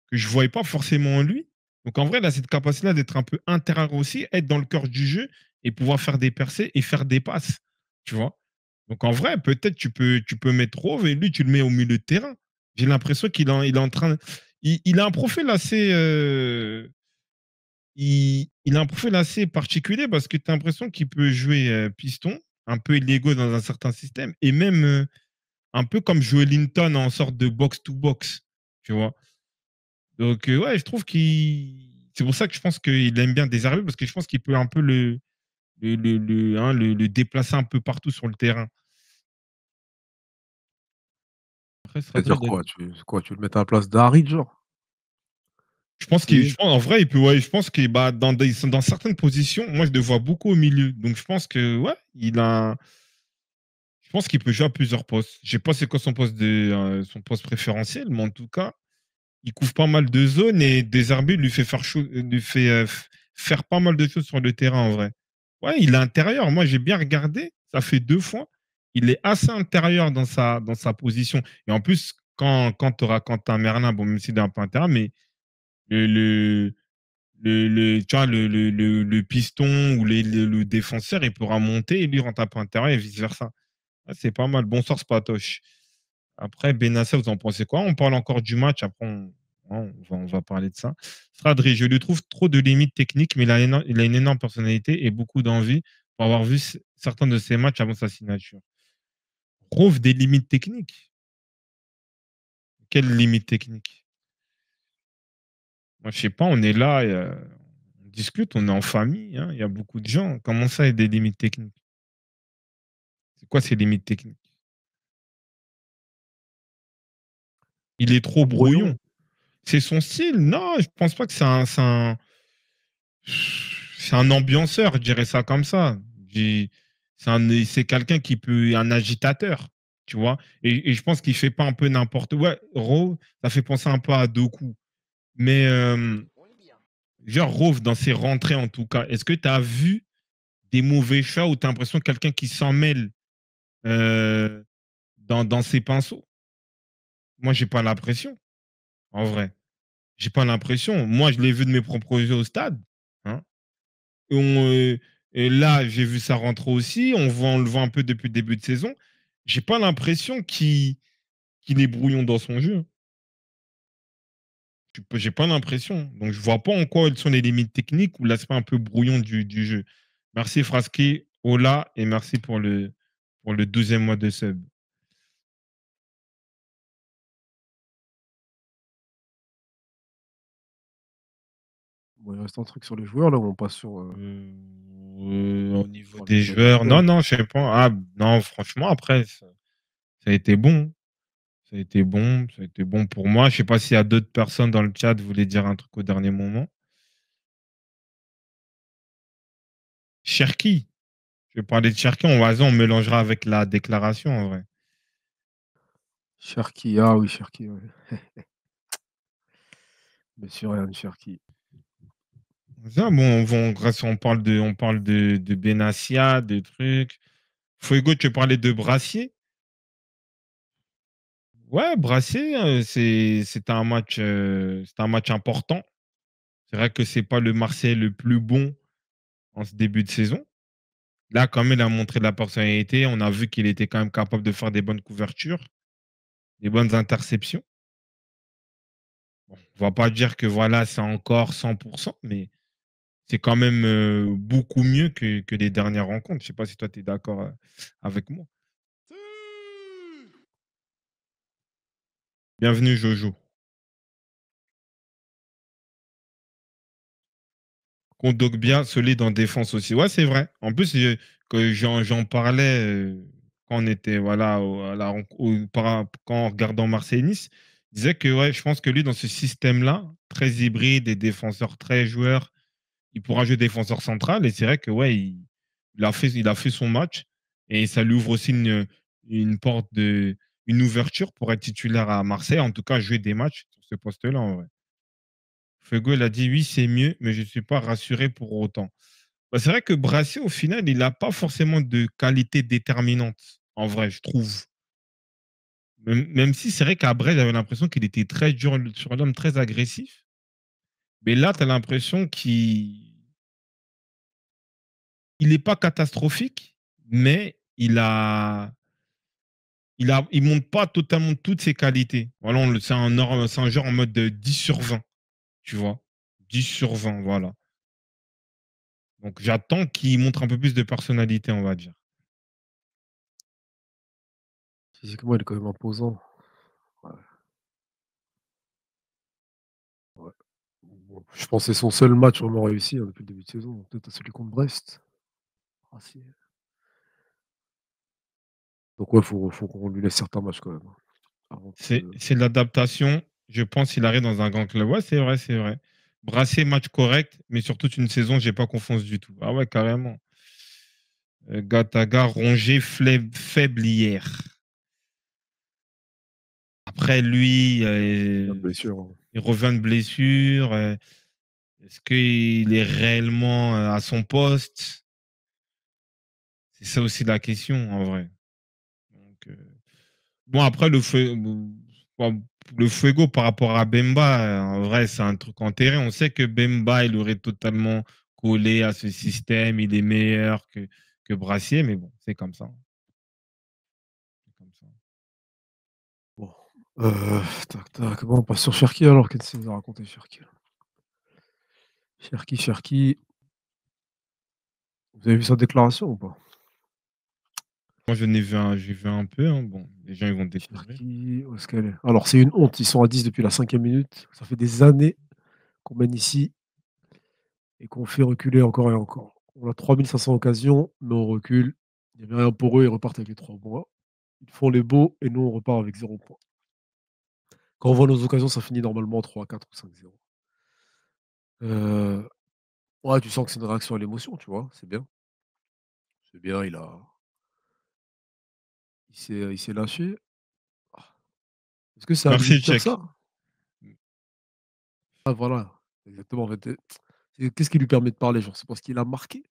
que je ne voyais pas forcément en lui. Donc, en vrai, a cette capacité-là d'être un peu intérieur aussi, être dans le cœur du jeu et pouvoir faire des percées et faire des passes. Tu vois donc en vrai, peut-être tu peux, tu peux mettre Rove et lui, tu le mets au milieu de terrain. J'ai l'impression qu'il il est en train. Il, a un profil assez. Euh, il, a un profil assez particulier parce que tu as l'impression qu'il peut jouer euh, piston, un peu illégaux dans un certain système, et même euh, un peu comme jouer Linton en sorte de box-to-box. tu vois Donc, ouais, je trouve qu'il. C'est pour ça que je pense qu'il aime bien armes parce que je pense qu'il peut un peu le le, le, hein, le, déplacer un peu partout sur le terrain.
C'est-à-dire quoi
tu, quoi le mets
à la place d'Harry, genre je pense qu'il, en vrai, il peut, ouais, je pense que bah, dans, dans certaines positions, moi, je le vois beaucoup au milieu. Donc, je pense que, ouais, il a. Je pense qu'il peut jouer à plusieurs postes. Je sais pas c'est quoi son poste, de, euh, son poste préférentiel, mais en tout cas, il couvre pas mal de zones et des arbitres lui fait, faire, lui fait euh, faire pas mal de choses sur le terrain, en vrai. Ouais, il est intérieur. Moi, j'ai bien regardé. Ça fait deux fois. Il est assez intérieur dans sa, dans sa position. Et en plus, quand, tu racontes un Merlin, bon, même si est un peu intérieur, mais le, le, le, le piston ou le, défenseur, il pourra monter et lui rentre un point intérieur et vice-versa. Ah, c'est pas mal. Bonsoir, Spatoche. Après, Benassa, vous en pensez quoi On parle encore du match. Après, Hein, on va, parler de ça. Fradri, je lui trouve trop de limites techniques, mais il a, une énorme personnalité et beaucoup d'envie pour avoir vu certains de ses matchs avant sa signature. Trouve des limites techniques. Quelles limites techniques Moi, je sais pas, on est là,
on discute, on est en famille, hein, il y a beaucoup de gens. Comment ça, il des limites techniques C'est quoi ces limites techniques Il est trop brouillon. C'est son style Non, je pense pas que c'est un, c'est un,
un ambianceur, je dirais ça comme ça. C'est, quelqu'un qui peut, un agitateur, tu vois. Et, je pense qu'il fait pas un peu n'importe quoi. Ouais, Rove, ça fait penser un peu à Doku. Mais, euh, genre, Rove, dans ses rentrées en tout cas, est-ce que tu as vu des mauvais chats ou tu as l'impression que quelqu'un qui s'en mêle euh, dans, dans ses pinceaux Moi, j'ai pas l'impression en vrai. J'ai pas l'impression. Moi, je l'ai vu de mes propres yeux au stade. Hein. on, euh, là, j'ai vu ça rentrer aussi. On, le voit un peu depuis le début de saison. J'ai pas l'impression qu'il est brouillon dans son jeu. J'ai pas l'impression. Donc, je vois pas en quoi elles sont les limites techniques ou l'aspect un peu brouillon du, jeu. Merci Frasqué, Ola, et merci pour le,
pour le 12 mois de sub. il reste un truc sur les joueurs, là, on passe sur. Euh, mmh, au niveau des joueurs, non, non, je sais pas.
Ah, non, franchement, après, ça, a été bon. Ça a été bon, ça a été bon pour moi. Je sais pas s'il y a d'autres personnes dans le chat voulaient dire un truc au dernier moment.
Cherki. Je vais parler de Cherki. On, va, on mélangera avec la déclaration, en vrai. Cherki, ah oui, Cherki.
Monsieur Ryan Cherki on, parle de, on parle de, de trucs. Fuego, tu parlais de Brassier. Ouais, Brassier, euh, c'est un match, euh, un match important. C'est vrai que c'est pas le Marseille le plus bon en ce début de saison. Là, quand même, il a montré de la personnalité. On a vu qu'il était quand même capable de faire des bonnes couvertures, des bonnes interceptions. on ne va pas dire que voilà, c'est encore 100%, mais c'est quand même beaucoup mieux que, les dernières rencontres. Je ne sais pas si toi, tu es d'accord
avec moi. Bienvenue, Jojo. bien, solide en défense aussi. Ouais, c'est vrai. En plus, que j'en parlais
quand on était, voilà, à la, quand en regardant Marseille-Nice, disait que, ouais, je pense que lui, dans ce système-là, très hybride, des défenseurs très joueurs, il pourra jouer défenseur central. Et c'est vrai que ouais, il, a fait, il a fait son match et ça lui ouvre aussi une, une porte de une ouverture pour être titulaire à Marseille. En tout cas, jouer des matchs sur ce poste-là. En vrai. Fego, a dit oui, c'est mieux, mais je ne suis pas rassuré pour autant. Bah, c'est vrai que Brassé, au final, il n'a pas forcément de qualité déterminante, en vrai, je trouve. Même, si c'est vrai qu'à Brest, j'avais l'impression qu'il était très dur sur homme très agressif. Mais là, tu as l'impression qu'il n'est pas catastrophique, mais il a, il a, il monte pas totalement toutes ses qualités. Voilà, c'est un, genre en mode 10 sur 20, tu vois, 10 sur 20, voilà.
Donc j'attends qu'il montre un peu plus de personnalité, on va dire. C'est que moi, il est quand même imposant. Je pense que c'est son seul match vraiment
réussi hein, depuis le début de saison, peut-être celui contre Brest. Ah, Donc ouais, faut, faut qu'on lui laisse certains matchs quand même. Hein, c'est
l'adaptation. Je pense qu'il arrive dans un grand club. Ouais, c'est vrai, c'est vrai. Brasser match correct, mais sur toute une saison, je n'ai pas confiance du tout. Ah ouais, carrément. Euh, Gataga rongé faible hier. Après lui, euh, il revient de blessure. Hein. Euh, est-ce qu'il est réellement euh, à son poste C'est ça aussi la question, en vrai. Donc, euh, Bon, après, le, feu... Euh, le Fuego par rapport à Bemba, en vrai, c'est un truc enterré. On sait que Bemba, il aurait totalement collé à ce système. Il est meilleur que, que Brassier, mais bon, c'est comme ça.
Euh,
tac, tac. Bon, on passe sur Cherki alors. Qu'est-ce que vous a raconté Cherki Cherki, Cherki, vous avez vu sa déclaration ou pas
Moi, je n'ai vu un, peu. Hein. Bon, les gens ils vont déclarer.
Alors, c'est une honte. Ils sont à 10 depuis la cinquième minute. Ça fait des années qu'on mène ici et qu'on fait reculer encore et encore. On a 3500 occasions, mais on recule. Il n'y avait rien pour eux, ils repartent avec les 3 points. Ils font les beaux et nous, on repart avec zéro points. Quand on voit nos occasions, ça finit normalement 3, 4 ou 5-0. Euh, ouais, tu sens que c'est une réaction à l'émotion, tu vois? C'est bien. C'est bien, il a
il s'est, euh, lâché. Est-ce que c'est ça? Ah, voilà, exactement, qu'est-ce
qui
lui permet de parler, genre? C'est parce qu'il a marqué?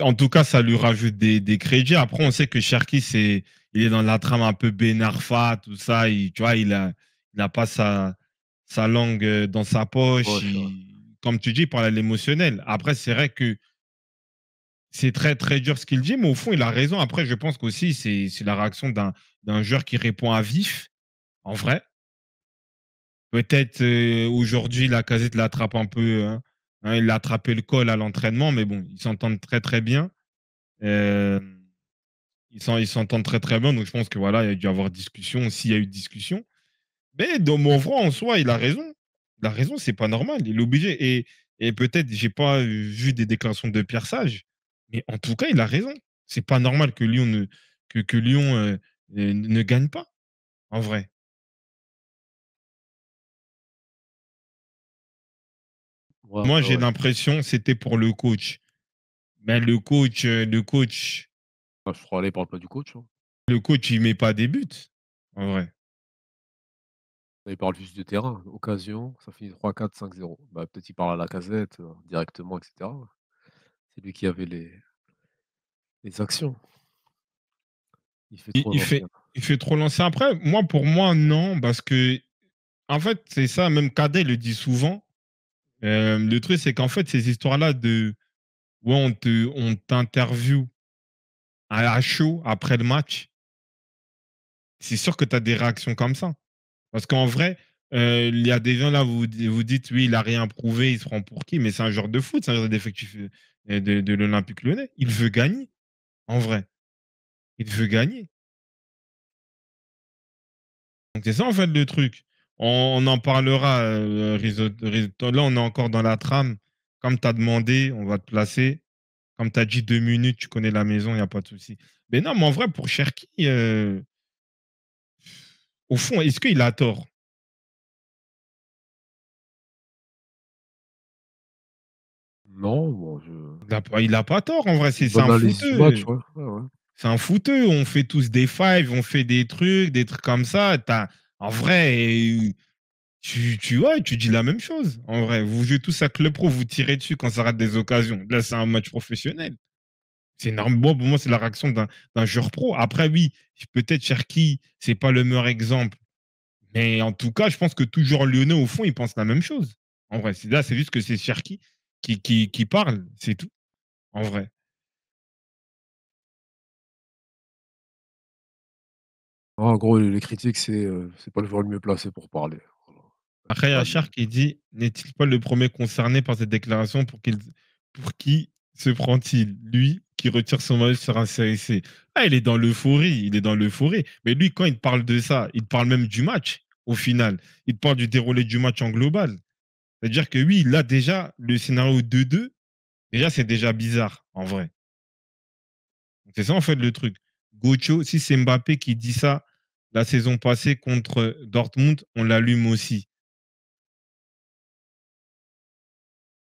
En tout cas, ça lui rajoute des crédits. Après, on sait que Cherki, c'est il est dans la trame un peu Ben tout ça. Il tu vois, il a il pas sa sa langue euh, dans sa poche. Comme tu dis, il parle à l'émotionnel. Après, c'est vrai que c'est très, très dur ce qu'il dit, mais au fond, il a raison. Après, je pense qu'aussi, c'est la réaction d'un joueur qui répond à vif, en vrai. Peut-être euh, aujourd'hui, la casette l'attrape un peu. Hein. Hein, il a attrapé le col à l'entraînement, mais bon, ils s'entendent très, très bien. Euh, ils s'entendent très, très bien. Donc, je pense que voilà, il y a dû avoir discussion s'il y a eu discussion. Mais dans mon franc, en soi, il a raison. Il a raison, c'est pas normal. Il est obligé. Et, peut-être, j'ai pas vu des déclarations de Pierre Sage, mais en tout cas, il a raison. C'est pas normal
que Lyon ne, que, que Lyon, euh, ne, gagne pas, en vrai. Moi, j'ai l'impression l'impression c'était pour le coach. Mais ben, le coach, euh, le coach.
Bah, je crois aller par pas du coach. Hein. Le coach, il met pas des buts, en vrai
il parle juste du terrain. Occasion, ça finit 3-4, 5-0. Bah, peut-être il parle à la casette euh, directement, etc. C'est lui qui avait les, les actions.
Il fait, trop il, fait, trop lancer. Après, moi, pour moi, non, parce que, en fait, c'est ça, même Cadet le dit souvent. Euh, le truc, c'est qu'en fait, ces histoires-là de. Ouais, on, te, on t'interview à la chaud après le match. C'est sûr que tu as des réactions comme ça. Parce qu'en vrai, euh, il y a des gens là, vous vous dites, oui, il a rien prouvé, il se prend pour qui, mais c'est un
genre de foot, c'est un joueur d'effectif euh, de, l'Olympique lyonnais. Il veut gagner, en vrai. Il veut gagner. Donc c'est ça en fait le truc. On, en parlera, euh, Là, on est encore dans la trame.
Comme tu as demandé, on va te placer. Comme tu as dit deux minutes, tu connais la maison, il n'y a pas de souci.
Mais non, mais en vrai, pour Cherki, au fond, est-ce qu'il a tort Non, il n'a pas tort en vrai, c'est un fouteux.
C'est un fouteux. On fait tous des fives, on fait des trucs, des trucs comme ça. En vrai, tu, vois, tu dis la même chose. En vrai, vous jouez tous à Club Pro, vous tirez dessus quand ça rate des occasions. Là, c'est un match professionnel. C'est Bon, pour moi, c'est la réaction d'un joueur pro. Après, oui, peut-être Cherki, c'est pas le meilleur exemple. Mais en tout cas, je pense que toujours lyonnais, au fond, il pense la même chose. En vrai, là, c'est juste que c'est Cherki
qui, qui, parle, c'est tout. En vrai. Ah, en gros, les critiques, c'est euh, c'est pas le joueur le mieux
placé pour parler.
Après, il y a qui dit N'est-il pas le premier concerné par cette déclaration pour qui se prend-il, lui, qui retire son match sur un CSC Ah, il est dans l'euphorie, il est dans l'euphorie. Mais lui, quand il parle de ça, il parle même du match, au final. Il parle du déroulé du match en global. C'est-à-dire que oui, là, déjà, le scénario 2-2, déjà, c'est déjà bizarre, en vrai. C'est ça, en fait, le truc. Gocho, si c'est Mbappé qui dit ça la saison passée contre Dortmund,
on l'allume aussi.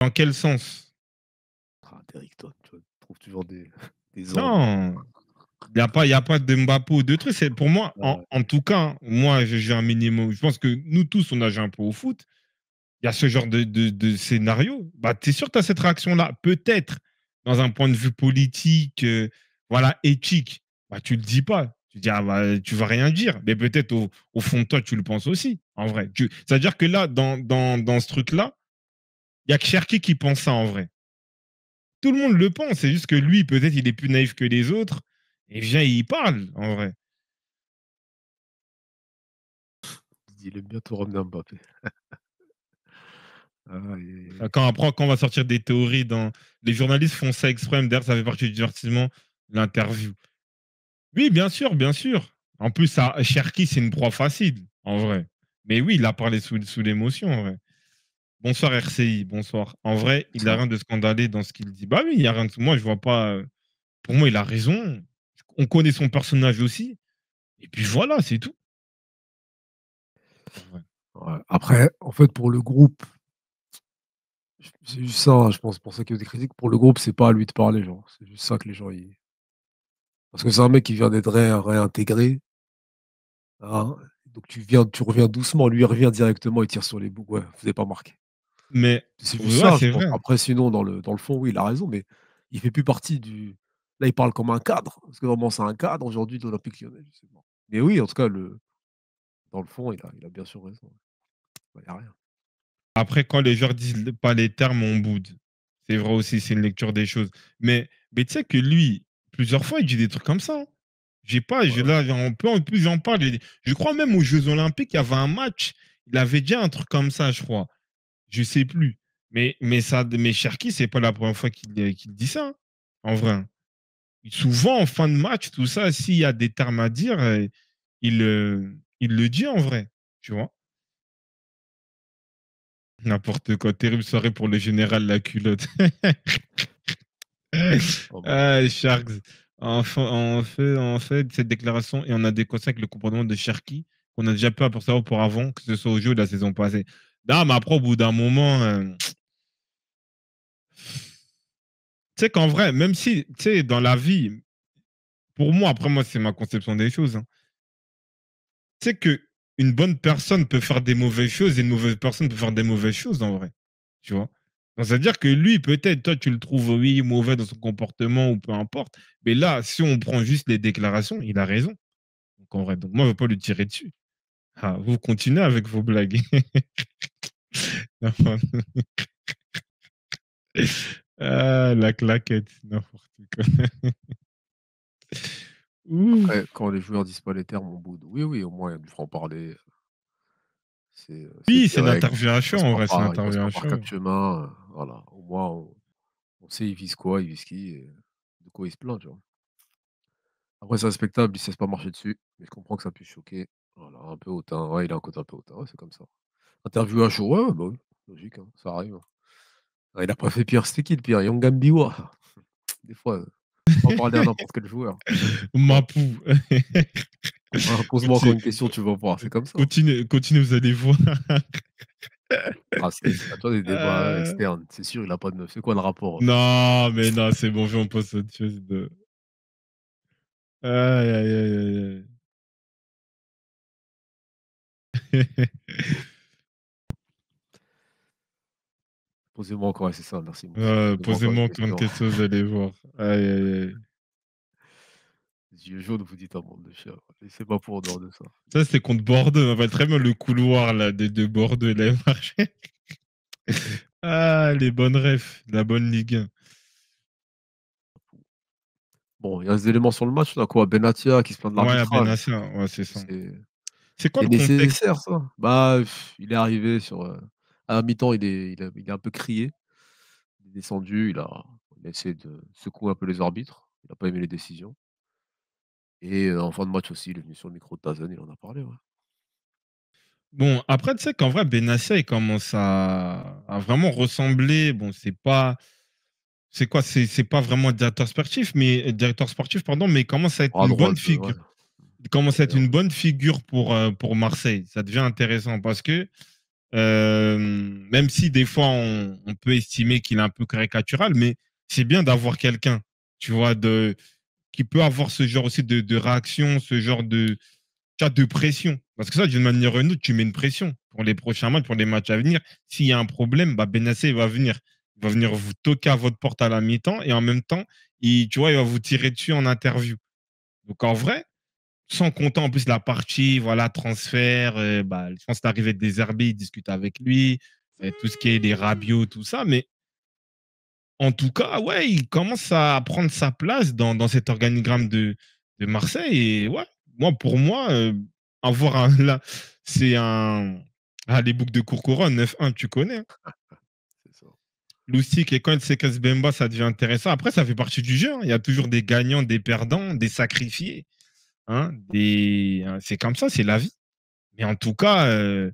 Dans quel sens toi, tu trouves toujours des. non
Il n'y a, pas, a pas de Mbappé ou de trucs. Pour moi, en, tout cas, moi, j'ai un minimum. Je pense que nous tous, on a joué un peu au foot. Il y a ce genre de, scénario. Bah, tu es sûr que tu as cette réaction-là Peut-être, dans un point de vue politique, euh, voilà, éthique, bah, tu ne le dis pas. Tu dis, ah, bah, tu vas rien dire. Mais peut-être, au, fond de toi, tu le penses aussi, en vrai. C'est-à-dire que là, dans, dans, dans ce truc-là, il n'y a que Cherki qui pense
ça en vrai tout le monde le pense. C'est juste que lui, peut-être, il est plus naïf que les autres. Et bien, il parle, en vrai.
Il ah, est bientôt revenu Mbappé. ah,
quand, quand on va sortir des théories, dans... les journalistes font ça exprès. D'ailleurs, ça fait partie du divertissement, l'interview. Oui, bien sûr, bien sûr. En plus, à Cherki, c'est une proie facile, en vrai. Mais oui, il a parlé sous, sous l'émotion, en vrai. Bonsoir RCI, bonsoir. En vrai, il n'a rien de scandalé dans ce qu'il dit. Bah oui, il n'y a rien de. Moi, je vois pas. Euh, pour moi, il a raison. On connaît son personnage aussi. Et puis voilà, c'est tout.
Après, en fait, pour le groupe, c'est juste ça, je pense, pour ça qu'il y a des critiques. Pour le groupe, c'est pas à lui de parler, genre. C'est juste ça que les gens y. Parce que c'est un mec qui vient d'être réintégré. Hein. Donc tu viens, tu reviens doucement, lui revient directement, il tire sur les boucles. vous n'avez pas marqué.
Mais c'est vrai. Après,
sinon, dans le, dans le fond, oui, il a raison, mais il fait plus partie du. Là, il parle comme un cadre, parce que vraiment, c'est un cadre aujourd'hui de l'Olympique lyonnais, justement. Mais oui, en tout cas, le... dans le fond, il a, il a bien sûr raison.
Après, quand les joueurs disent pas les termes, on boude. C'est vrai aussi, c'est une lecture des choses. Mais, mais tu sais que lui, plusieurs fois, il dit des trucs comme ça. Hein. J'ai pas, là, on peut, en plus, j'en parle. Je crois même aux Jeux Olympiques, il y avait un match, il avait déjà un truc comme ça, je crois. Je sais plus. Mais, mais ça, mais c'est pas la première fois qu'il euh, dit ça, hein, en vrai. Hein. Souvent, en fin de match, tout ça, s'il y a des termes à dire, euh, il, euh, il le dit en vrai, tu vois. N'importe quoi, terrible soirée pour le général la culotte. Oh, bah. ah, Sharks. En, fait, en fait, cette déclaration a des adéquation avec le comportement de Cherki qu'on a déjà pu pour savoir pour avant, que ce soit au jeu de la saison passée. Non, mais après, au bout d'un moment. Euh, tu sais qu'en vrai, même si, tu sais, dans la vie, pour moi, après moi, c'est ma conception des choses. Hein. Tu sais qu'une bonne personne peut faire des mauvaises choses et une mauvaise personne peut faire des mauvaises choses en vrai. Tu vois c'est-à-dire que lui, peut-être, toi, tu le trouves, oui, mauvais dans son comportement ou peu importe. Mais là, si on prend juste les déclarations, il a raison. Donc, en vrai, donc moi, je ne veux pas lui tirer dessus. Ah, vous continuez avec vos blagues. Ah, la claquette, n'importe quoi.
quand les joueurs disent pas les termes, on boude. Oui, oui, au moins, il y a du franc-parler. C'est,
euh, oui, c'est l'intervention, en vrai, c'est l'intervention. Par quatre
chemins, euh, voilà. Au moins, on, sait ils visent quoi, ils visent qui, de quoi ils se plaignent, Après, c'est respectable, ils ne cessent pas marcher dessus, mais je comprends que ça puisse choquer. Voilà, un peu hautain. il a un côté un peu hautain, c'est comme ça. Interview un jour, bah logique, hein, ça arrive. Ah, il a pas fait pire, c'était qui le pire Yongambiwa Gambiwa. Des fois, euh, on va parler à n'importe quel joueur.
Mapou. Pose-moi encore une
question, tu vas voir, c'est comme ça.
Continue, continue vous allez voir.
Ah, c'est à toi des débats euh. externes, c'est sûr, il n'a pas
de C'est quoi le rapport Non, mais non, c'est bon, je vais en poser autre chose. De... Aïe, aïe, aïe, aïe. Posez-moi encore, c'est ça,
merci. Posez-moi encore une question, vous allez
voir. Aïe, aïe, aïe.
Les yeux jaunes, vous dites un monde de chien. C'est pas pour dehors de ça.
Ça, c'est contre Bordeaux. On va très bien le couloir là, des deux Bordeaux et la M.R.G. ah, les bonnes refs, la bonne Ligue
Bon, il y a des éléments sur le match, là, quoi. Benatia qui se plaint de l'arbitrage. Ouais, Benatia, ouais, c'est ça.
C'est quoi le contexte ça
Bah, il est arrivé sur. Euh, à mi-temps, il est, il, a, il un peu crié. Il est descendu, il a, essayé de secouer un peu les arbitres. Il n'a pas aimé les décisions. Et euh, en fin de match aussi, il est venu sur le micro de Tazen, il en a parlé.
Bon, après, tu sais qu'en vrai, Benassia, commence à, vraiment ressembler. Bon, c'est pas. C'est quoi C'est pas vraiment directeur sportif, mais directeur sportif, pardon, mais il commence à être ah, une bonne euh, figure. Il commence à être une bonne figure pour, euh, pour Marseille. Ça devient intéressant parce que euh, même si des fois on, peut estimer qu'il est un peu caricatural, mais c'est bien d'avoir quelqu'un, tu vois, de, qui peut avoir ce genre aussi de, réaction, ce genre de, de pression. Parce que ça, d'une manière ou d'une autre, tu mets une pression pour les prochains matchs, pour les matchs à venir. S'il y a un problème, bah Benassé, va venir. va venir vous toquer à votre porte à la mi-temps et en même temps, il, tu vois, il va vous tirer dessus en interview. Donc en vrai, sans compter en plus la partie, voilà, transfert, euh, bah, je pense je pense à de il discute avec lui, euh, tout ce qui est des mmh. rabios, tout ça, mais en tout cas, ouais, il commence à prendre sa place dans, cet organigramme de, de, Marseille, et ouais, moi, pour moi, euh, avoir un, là, c'est un, ah, les boucles de Courcouronne, 9-1, tu connais. Hein. ça. Loustic et quand c'est Bemba, ça devient intéressant. Après, ça fait partie du jeu. Hein. Il y a toujours des gagnants, des perdants, des sacrifiés. Hein, hein, c'est comme ça, c'est la vie. Mais en tout cas, euh,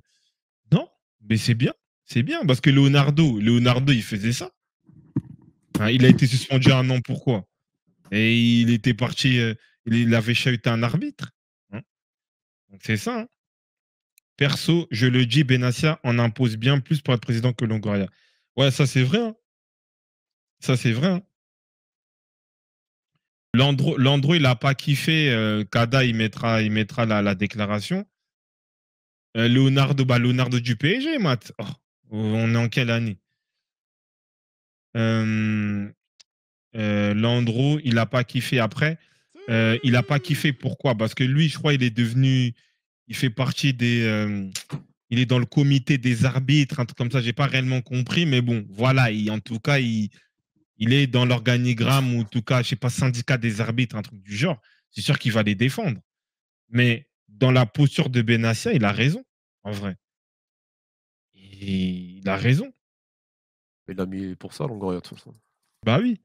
non, mais c'est bien. C'est bien parce que Leonardo, Leonardo, il faisait ça. Hein, il a été suspendu un an, pourquoi Et il était parti, euh, il avait chahuté un arbitre. c'est ça. Perso, je le dis, Benassia en impose bien plus pour être président que Longoria. Ouais, ça c'est vrai.
Ça c'est vrai.
Landro, il n'a pas kiffé. Euh, Kada, il mettra, il mettra la, la déclaration. Euh, Leonardo, bah, Leonardo du PSG, Matt. Oh, on est en quelle année euh, Landro, il n'a pas kiffé après. il n'a pas kiffé pourquoi Parce que lui, je crois, il est devenu. Il fait partie des. il est dans le comité des arbitres, un truc comme ça. n'ai pas réellement compris, mais bon, voilà. en tout cas, il, il est dans l'organigramme ou en tout cas, je sais pas, syndicat des arbitres, un truc du genre, c'est sûr qu'il va les défendre. Mais dans la posture de Benassia, il a raison, en vrai. il a raison. Il a mis pour ça
Longoria, de toute façon. Bah oui.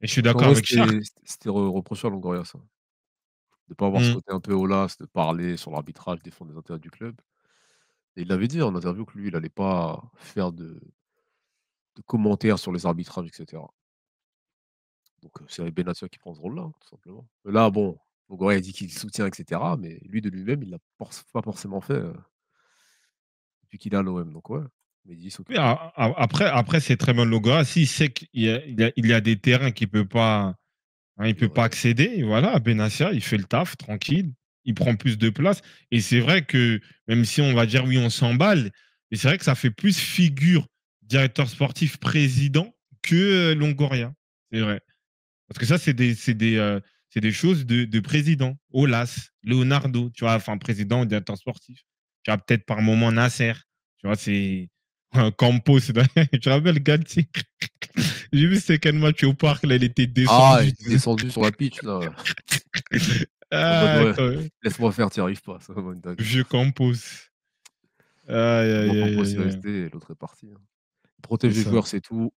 Et je suis d'accord avec C'était reproché à Longoria, ça. De ne pas avoir mmh. un peu las, de parler sur l'arbitrage, défendre les intérêts du club. Et il l'avait dit en interview que lui, il n'allait pas faire de de commentaires sur les arbitrages, etc. Donc euh, c'est Benatia qui prend ce rôle-là, tout simplement. Là, bon, a dit qu'il soutient, etc. Mais lui de lui-même, il l'a pas forcément fait euh, depuis qu'il est à l'OM. Donc ouais. Mais il
après, après c'est bon. Logora. S'il sait qu'il y, y, y a, des terrains qu'il peut pas, hein, il peut pas accéder, voilà, Benatia, il fait le taf tranquille. Il prend plus de place. Et c'est vrai que même si on va dire oui, on s'emballe, mais c'est vrai que ça fait plus figure directeur sportif président que euh, Longoria. C'est vrai. Parce que ça, c'est des, euh, des, choses de, président. Olas, Leonardo, tu vois, enfin, président directeur sportif. Tu vois, peut-être par moment Nasser. Tu vois, c'est. Campos, tu te rappelles Galtier J'ai vu c'est quel match au parc, là, il était descendu.
Ah, sur la pitch, là. Laisse-moi faire, tu arrives pas.
Vieux Campos.
l'autre est parti. Hein protège les joueurs, c'est tout.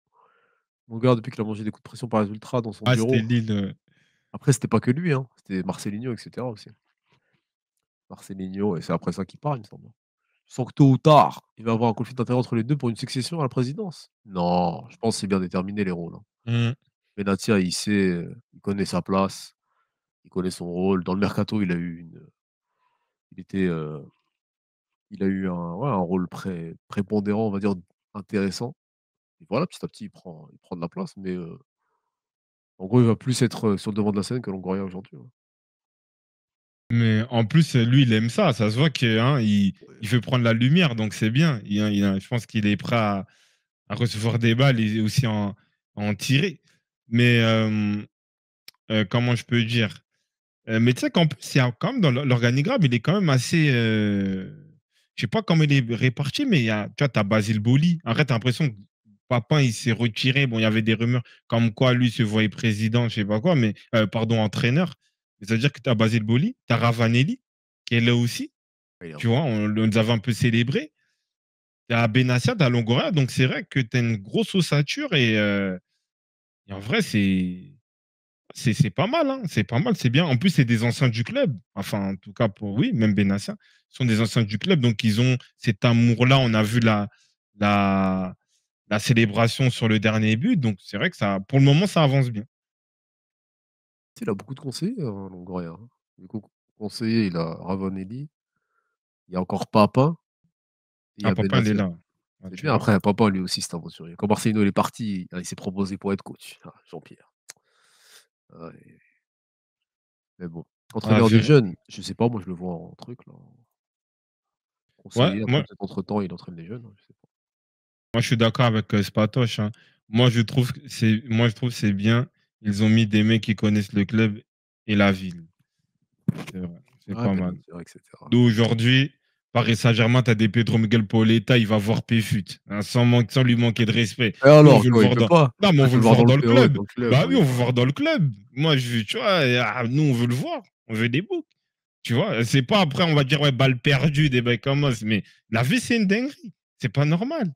Mon gars, depuis qu'il a mangé des coups de pression par les ultras dans son ah, bureau. Euh. Après, c'était pas que lui, hein, c'était Marcelinho, etc. aussi. Marcelinho, et c'est après ça qu'il part, il me semble. Je que tôt ou tard, il va avoir un conflit d'intérêt entre les deux pour une succession à la présidence. Non, je pense que c'est bien déterminé les rôles. Hein. Mmh. Benatia, il sait, il connaît sa place, il connaît son rôle. Dans le mercato, il a eu une. Il était. Euh, il a eu un, rôle pré... prépondérant, on va dire, intéressant. Et voilà, petit à petit, il prend, il prend de la place. Mais en gros, il va plus être sur le devant de la scène que l'on Longoria aujourd'hui. Hein.
Mais en plus, lui, il aime ça. Ça se voit qu'il hein, il veut prendre la lumière, donc c'est bien. je pense qu'il est prêt à, recevoir des balles et aussi en, tirer. Mais comment je peux dire Mais tu sais qu'en dans l'organigramme, il est quand même assez je sais pas comment il est réparti, mais y tu vois, tu as Basile Boli. En fait, tu as l'impression que Papin, il s'est retiré. Bon, il y avait des rumeurs comme quoi lui se voyait président, je sais pas quoi, mais euh, pardon, entraîneur. C'est-à-dire que tu as Basile Boli, tu as Ravanelli, qui est là aussi. tu vois, on, nous avait un peu célébré. Tu as Benassia, tu as Longoria. Donc, c'est vrai que tu as une grosse ossature euh, et, en vrai, c'est. C'est pas mal, hein. c'est pas mal, c'est bien. En plus, c'est des anciens du club. Enfin, en tout cas, pour oui, même Benassia sont des anciens du club, donc ils ont cet amour-là. On a vu la, la, la célébration sur le dernier but, donc c'est vrai que ça, pour le moment, ça avance bien.
Il a beaucoup de conseillers, hein, Longoria. Hein. Du coup, conseiller, il a Ravonelli. il y a encore Papa.
ah, Papa, il est là. Ah, après, Papa,
lui aussi, c'est un aventurier. Quand Marcelino est parti, ah, il s'est proposé pour être coach, ah, Jean-Pierre. Mais bon, entraîneur de jeunes, je ne sais pas, moi je le vois en truc là moi...
Entre temps, il entraîne des jeunes. Je Moi, je suis d'accord avec euh, Spatoche. Hein. Moi, je trouve que c'est, moi, je trouve c'est bien. Ils ont mis des mecs qui connaissent le club et la ville. C'est pas mal. D'où aujourd'hui, Paris Saint-Germain, t'as des Pedro Miguel Pauletta, il va voir Péfut. Hein, sans, lui manquer de respect. alors, on veut le voir dans... Non, on veut le voir dans, le, club. Bah oui, on veut le voir dans le club. Moi, je, tu vois, ah, nous, on veut le voir. On veut des boucs. Tu vois, c'est pas après, on va dire, ouais, balle perdue, des mecs comme mais la vie, c'est une dinguerie. C'est pas normal.